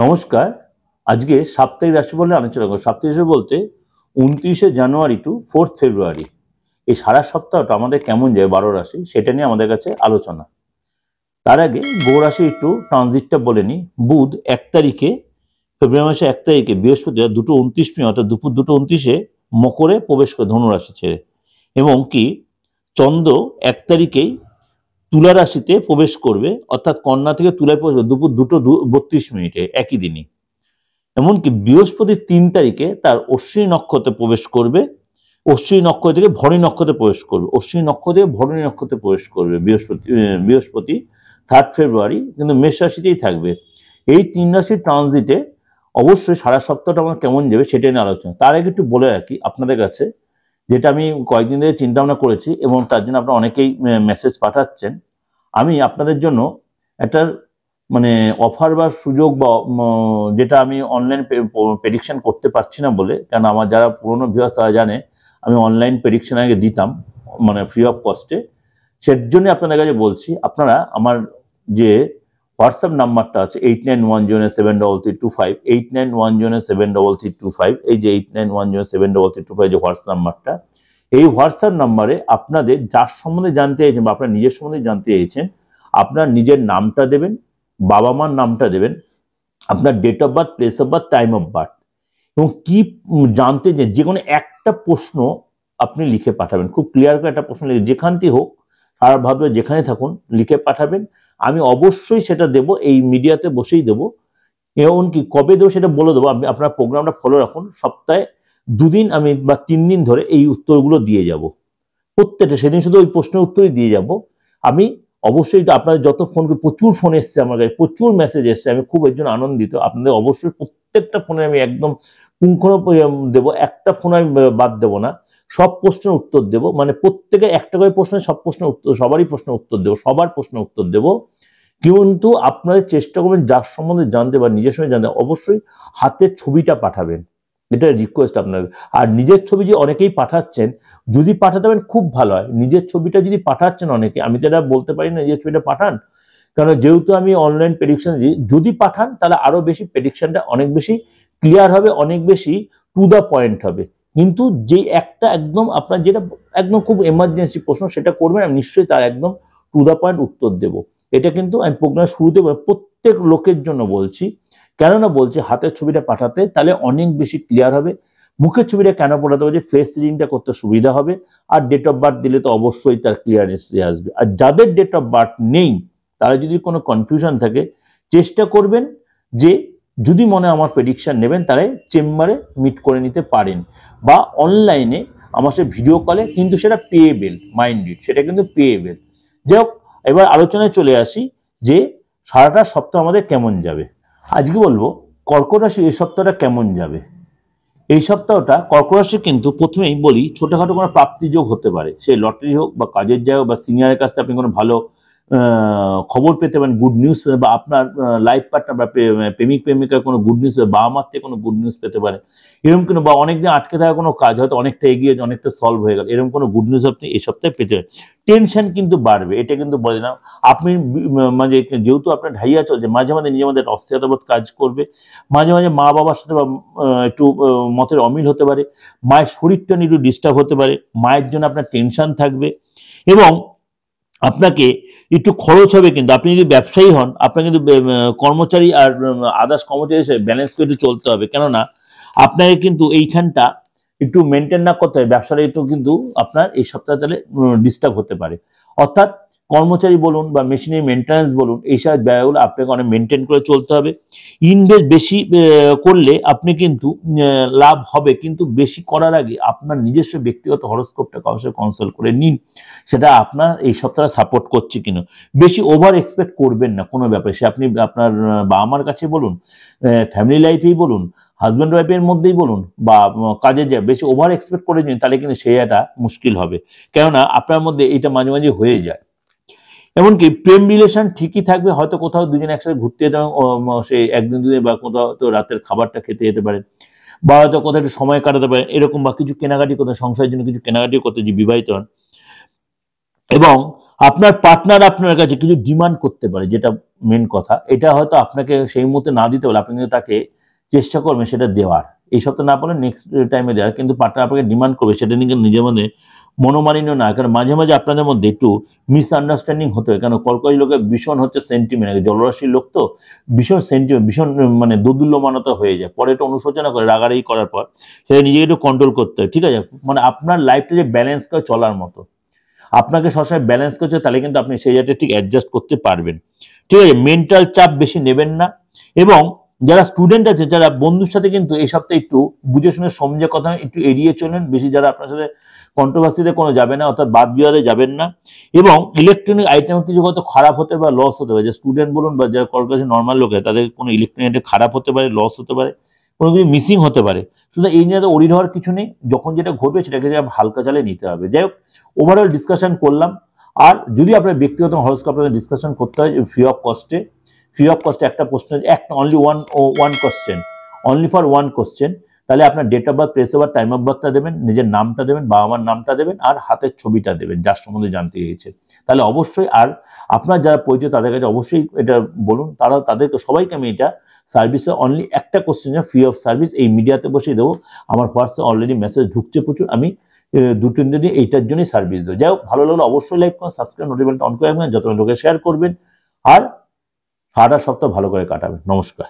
নমস্কার আজকে সাপ্তাহিক রাশি বলে আলোচনা করবো সাপ্তাহিক রাশি বলতে উনত্রিশে জানুয়ারি টু ফোর্থ ফেব্রুয়ারি এই সারা সপ্তাহটা আমাদের কেমন যায় বারো রাশি সেটা নিয়ে আমাদের কাছে আলোচনা তার আগে গৌরাশি একটু ট্রানজিটটা বলে নি বুধ এক তারিখে ফেব্রুয়ারি মাসে এক তারিখে বৃহস্পতিবার দুটো উনত্রিশ মিনিট অর্থাৎ দুপুর দুটো উনত্রিশে মকরে প্রবেশ করে ধনুরাশি ছেড়ে এবং কি চন্দ্র এক তারিখেই তুলা রাশিতে প্রবেশ করবে অর্থাৎ কন্যা থেকে তুলায় প্রবেশ দুপুর দুটো বত্রিশ মিনিটে একই দিনই এমনকি বৃহস্পতি তিন তারিখে তার অশ্বিনী নক্ষত্রে প্রবেশ করবে অশ্বিনী নক্ষত্র থেকে ভরণী নক্ষত্রে প্রবেশ করবে অশ্বিনী নক্ষত্র থেকে ভরণী নক্ষত্রে প্রবেশ করবে বৃহস্পতি বৃহস্পতি থার্ড ফেব্রুয়ারি কিন্তু মেষ রাশিতেই থাকবে এই তিন রাশির ট্রানজিটে অবশ্যই সারা সপ্তাহটা আমার কেমন যাবে সেটা নিয়ে আলোচনা তার আগে একটু বলে রাখি আপনাদের কাছে যেটা আমি কয়েকদিন ধরে চিন্তাভাবনা করেছি এবং তার জন্য আপনারা অনেকেই মেসেজ পাঠাচ্ছেন আমি আপনাদের জন্য একটা মানে অফার বা সুযোগ বা যেটা আমি অনলাইন প্রেডিকশন করতে পারছি না বলে কারণ আমার যারা পুরনো ভিউয়ার্স তারা জানে আমি অনলাইন প্রেডিকশন আগে দিতাম মানে ফ্রি অফ কস্টে সের জন্য আপনাদের কাছে বলছি আপনারা আমার যে হোয়াটসঅ্যাপ নাম্বারটা আছে eight nine one zero seven double three two five eight nine one zero seven double three two five এই যে eight nine one zero seven double three two five যে হোয়াটসঅ্যাপ নাম্বারটা এই হোয়াটসঅ্যাপ নাম্বারে আপনাদের যার সম্বন্ধে জানতে চাইছেন বা আপনার নিজের সম্বন্ধে জানতে চাইছেন আপনার নিজের নামটা দেবেন বাবা মার নামটা দেবেন আপনার date of birth place of birth time of birth এবং কি জানতে যে যে কোনো একটা প্রশ্ন আপনি লিখে পাঠাবেন খুব ক্লিয়ার করে একটা প্রশ্ন লিখে যেখান হোক সারা ভাবে যেখানে থাকুন লিখে পাঠাবেন আমি অবশ্যই সেটা দেব এই মিডিয়াতে বসেই দেব এমনকি কবে দেবো সেটা বলে দেবো আপনি আপনার প্রোগ্রামটা ফলো রাখুন সপ্তাহে দুদিন আমি বা তিন দিন ধরে এই উত্তরগুলো দিয়ে যাব প্রত্যেকটা সেদিন শুধু ওই প্রশ্নের উত্তরই দিয়ে যাব আমি অবশ্যই আপনার যত ফোন প্রচুর ফোন এসছে আমার কাছে প্রচুর মেসেজ এসছে আমি খুব একজন আনন্দিত আপনাদের অবশ্যই প্রত্যেকটা ফোনে আমি একদম পুঙ্খ দেবো একটা ফোন আমি বাদ দেবো না সব প্রশ্নের উত্তর দেব মানে প্রত্যেকে একটা করে প্রশ্নের সব প্রশ্নের উত্তর সবারই প্রশ্ন উত্তর দেব সবার প্রশ্ন উত্তর দেব কিন্তু আপনারা চেষ্টা করবেন যার সম্বন্ধে জানতে বা নিজের সঙ্গে জানতে অবশ্যই হাতের ছবিটা পাঠাবেন এটা রিকোয়েস্ট আপনার আর নিজের ছবি যে অনেকেই পাঠাচ্ছেন যদি পাঠাতে পারেন খুব ভালো হয় নিজের ছবিটা যদি পাঠাচ্ছেন অনেকে আমি তো এটা বলতে পারি না নিজের ছবিটা পাঠান কারণ যেহেতু আমি অনলাইন প্রেডিকশন দিই যদি পাঠান তাহলে আরও বেশি প্রেডিকশনটা অনেক বেশি ক্লিয়ার হবে অনেক বেশি টু দ্য পয়েন্ট হবে কিন্তু যে একটা একদম আপনার যেটা একদম খুব এমার্জেন্সি প্রশ্ন সেটা করবেন আমি নিশ্চয়ই তার একদম টু দ্য পয়েন্ট উত্তর দেব এটা কিন্তু আমি প্রোগ্রাম শুরুতে প্রত্যেক লোকের জন্য বলছি কেননা বলছি হাতের ছবিটা পাঠাতে তাহলে অনেক বেশি ক্লিয়ার হবে মুখের ছবিটা কেন পড়াতে হবে যে ফেস রিডিংটা করতে সুবিধা হবে আর ডেট অফ বার্থ দিলে তো অবশ্যই তার ক্লিয়ারেন্স আসবে আর যাদের ডেট অফ বার্থ নেই তারা যদি কোনো কনফিউশন থাকে চেষ্টা করবেন যে যদি মনে আমার প্রেডিকশান নেবেন তারাই চেম্বারে মিট করে নিতে পারেন বা অনলাইনে আমার সে ভিডিও কলে কিন্তু সেটা পেয়েবেল মাইন্ডেড সেটা কিন্তু পেয়েবেল যাই হোক এবার আলোচনায় চলে আসি যে সারাটা সপ্তাহ আমাদের কেমন যাবে আজকে বলবো কর্কট রাশি এই সপ্তাহটা কেমন যাবে এই সপ্তাহটা কর্কট রাশি কিন্তু প্রথমেই বলি ছোটোখাটো কোনো প্রাপ্তিযোগ হতে পারে সে লটারি হোক বা কাজের জায়গা হোক বা সিনিয়রের কাছে আপনি কোনো ভালো খবর পেতে পারেন গুড নিউজ বা আপনার লাইফ পার্টনার বা প্রেমিক প্রেমিকার কোনো গুড নিউজ বাবা মার থেকে কোনো গুড নিউজ পেতে পারেন এরকম কোনো বা অনেকদিন আটকে থাকা কোনো কাজ হয়তো অনেকটা এগিয়ে অনেকটা সলভ হয়ে গেল এরকম কোনো গুড নিউজ আপনি এই সপ্তাহে পেতে পারেন টেনশন কিন্তু বাড়বে এটা কিন্তু বলে না আপনি মানে যেহেতু আপনার ঢাইয়া চলছে মাঝে মাঝে নিজের মধ্যে একটা অস্থিরতাবোধ কাজ করবে মাঝে মাঝে মা বাবার সাথে বা একটু মতের অমিল হতে পারে মায়ের শরীরটা নিয়ে একটু ডিস্টার্ব হতে পারে মায়ের জন্য আপনার টেনশন থাকবে এবং আপনাকে একটু খরচ হবে কিন্তু আপনি যদি ব্যবসায়ী হন আপনার কিন্তু কর্মচারী আর আদার্স কর্মচারী হিসেবে ব্যালেন্স করে একটু চলতে হবে কেননা আপনাকে কিন্তু এইখানটা একটু মেনটেন না করতে হবে ব্যবসাটা একটু কিন্তু আপনার এই সপ্তাহে তাহলে ডিস্টার্ব হতে পারে অর্থাৎ কর্মচারী বলুন বা মেশিনের মেনটেন্যান্স বলুন এইসব ব্যয়গুলো আপনাকে অনেক মেনটেন করে চলতে হবে ইনভেস্ট বেশি করলে আপনি কিন্তু লাভ হবে কিন্তু বেশি করার আগে আপনার নিজস্ব ব্যক্তিগত হরস্কোপটা অবশ্যই কনসাল্ট করে নিন সেটা আপনার এই সপ্তাহে সাপোর্ট করছে কিনা বেশি ওভার এক্সপেক্ট করবেন না কোনো ব্যাপারে সে আপনি আপনার বাবা মার কাছে বলুন ফ্যামিলি লাইফেই বলুন হাজব্যান্ড ওয়াইফের মধ্যেই বলুন বা কাজে যা বেশি ওভার এক্সপেক্ট করে নিন তাহলে কিন্তু সেটা মুশকিল হবে কেননা আপনার মধ্যে এটা মাঝে মাঝে হয়ে যায় এমনকি প্রেম রিলেশন ঠিকই থাকবে হয়তো কোথাও দুজন একসাথে ঘুরতে যেতে সে একদিন দুদিন বা কোথাও তো রাতের খাবারটা খেতে যেতে পারেন বা হয়তো কোথাও একটু সময় কাটাতে পারেন এরকম বা কিছু কেনাকাটি করতে সংসারের জন্য কিছু কেনাকাটি করতে যে বিবাহিত হন এবং আপনার পার্টনার আপনার কাছে কিছু ডিমান্ড করতে পারে যেটা মেন কথা এটা হয়তো আপনাকে সেই মুহূর্তে না দিতে পারে আপনি কিন্তু তাকে চেষ্টা করবেন সেটা দেওয়ার এই সপ্তাহে না পারলে নেক্সট টাইমে দেওয়ার কিন্তু পার্টনার আপনাকে ডিমান্ড করবে সেটা নিয়ে নিজের মধ্যে মনোমালিন্য না কারণ মাঝে মাঝে আপনাদের মধ্যে একটু মিসআন্ডারস্ট্যান্ডিং হতে হয় কারণ কর্কশ লোকের ভীষণ হচ্ছে সেন্টিমেন্ট জলরাশির লোক তো ভীষণ সেন্টিমেন্ট ভীষণ মানে দোদুল্যমানতা হয়ে যায় পরে একটু অনুশোচনা করে রাগারাগি করার পর সেটা নিজেকে একটু কন্ট্রোল করতে হয় ঠিক আছে মানে আপনার লাইফটা যে ব্যালেন্স করে চলার মতো আপনাকে সবসময় ব্যালেন্স করছে তাহলে কিন্তু আপনি সেই জায়গাটা ঠিক অ্যাডজাস্ট করতে পারবেন ঠিক আছে মেন্টাল চাপ বেশি নেবেন না এবং যারা স্টুডেন্ট আছে যারা বন্ধুর সাথে কিন্তু এই সপ্তাহে একটু বুঝে শুনে সমঝে কথা একটু এড়িয়ে চলেন বেশি যারা আপনার সাথে কন্ট্রোভার্সিতে কোনো যাবে না অর্থাৎ বাদ বিবাদে যাবেন না এবং ইলেকট্রনিক আইটেম কিছু হয়তো খারাপ হতে পারে লস হতে পারে যে স্টুডেন্ট বলুন বা যারা কর্পোরেশন নর্মাল লোকে তাদের কোনো ইলেকট্রনিক আইটেম খারাপ হতে পারে লস হতে পারে কোনো কিছু মিসিং হতে পারে শুধু এই নিয়ে তো অরিড হওয়ার কিছু নেই যখন যেটা ঘটবে সেটাকে হালকা চালে নিতে হবে যাই হোক ওভারঅল ডিসকাশন করলাম আর যদি আপনার ব্যক্তিগত হরস্কোপ ডিসকাশন করতে হয় ফ্রি অফ কস্টে ফ্রি অফ কস্টে একটা প্রশ্ন একটা অনলি ওয়ান ও one question only for one question তাহলে আপনার date of birth place of birth time of বার্থটা দেবেন নিজের নামটা দেবেন বাবা মার নামটা দেবেন আর হাতের ছবিটা দেবেন যার সম্বন্ধে জানতে চাইছে তাহলে অবশ্যই আর আপনার যারা পরিচয় তাদের কাছে অবশ্যই এটা বলুন তারা তাদেরকে সবাইকে আমি এটা সার্ভিসে অনলি একটা কোশ্চেনের ফ্রি অফ সার্ভিস এই মিডিয়াতে বসে দেবো আমার হোয়াটসঅ্যাপ অলরেডি মেসেজ ঢুকছে প্রচুর আমি দু তিন দিনে এইটার জন্যই সার্ভিস দেবো যাই হোক ভালো লাগলো অবশ্যই লাইক করুন সাবস্ক্রাইব নোটিফিকেশন অন করে রাখবেন যত লোকে শেয়ার করবেন আর সারাটা সপ্তাহ ভালো করে কাটাবেন নমস্কার